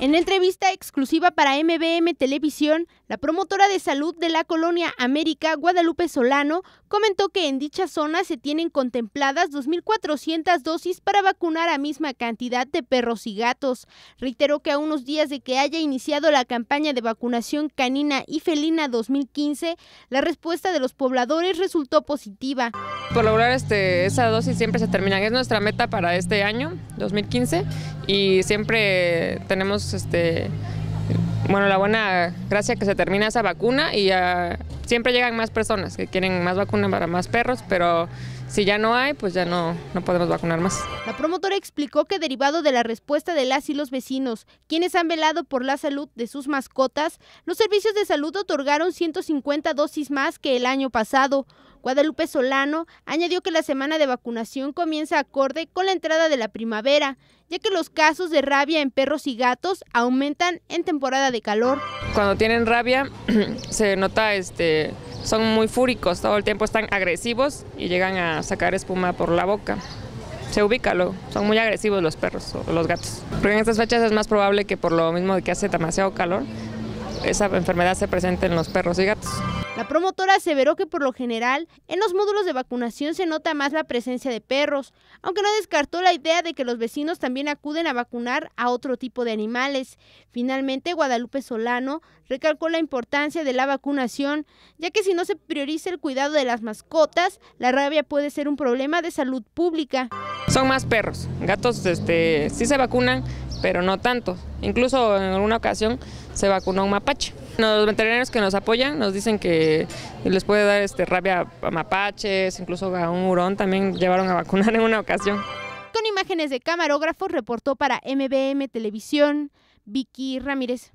En entrevista exclusiva para MBM Televisión, la promotora de salud de la colonia América, Guadalupe Solano, comentó que en dicha zona se tienen contempladas 2.400 dosis para vacunar a misma cantidad de perros y gatos. Reiteró que a unos días de que haya iniciado la campaña de vacunación canina y felina 2015, la respuesta de los pobladores resultó positiva por lograr este, esa dosis siempre se terminan. Es nuestra meta para este año, 2015, y siempre tenemos este, bueno, la buena gracia que se termina esa vacuna y ah, siempre llegan más personas que quieren más vacunas para más perros, pero si ya no hay, pues ya no, no podemos vacunar más. La promotora explicó que derivado de la respuesta de las y los vecinos, quienes han velado por la salud de sus mascotas, los servicios de salud otorgaron 150 dosis más que el año pasado, Guadalupe Solano añadió que la semana de vacunación comienza acorde con la entrada de la primavera, ya que los casos de rabia en perros y gatos aumentan en temporada de calor. Cuando tienen rabia se nota este son muy fúricos, todo el tiempo están agresivos y llegan a sacar espuma por la boca se ubica Son muy agresivos los perros o los gatos. pero en estas fechas es más probable que por lo mismo de que hace demasiado calor, esa enfermedad se presente en los perros y gatos. La promotora aseveró que por lo general en los módulos de vacunación se nota más la presencia de perros, aunque no descartó la idea de que los vecinos también acuden a vacunar a otro tipo de animales. Finalmente, Guadalupe Solano recalcó la importancia de la vacunación, ya que si no se prioriza el cuidado de las mascotas, la rabia puede ser un problema de salud pública. Son más perros, gatos este, sí se vacunan, pero no tanto. Incluso en una ocasión se vacunó un mapache. Los veterinarios que nos apoyan nos dicen que les puede dar este, rabia a mapaches, incluso a un hurón también llevaron a vacunar en una ocasión. Con imágenes de camarógrafo reportó para MBM Televisión Vicky Ramírez.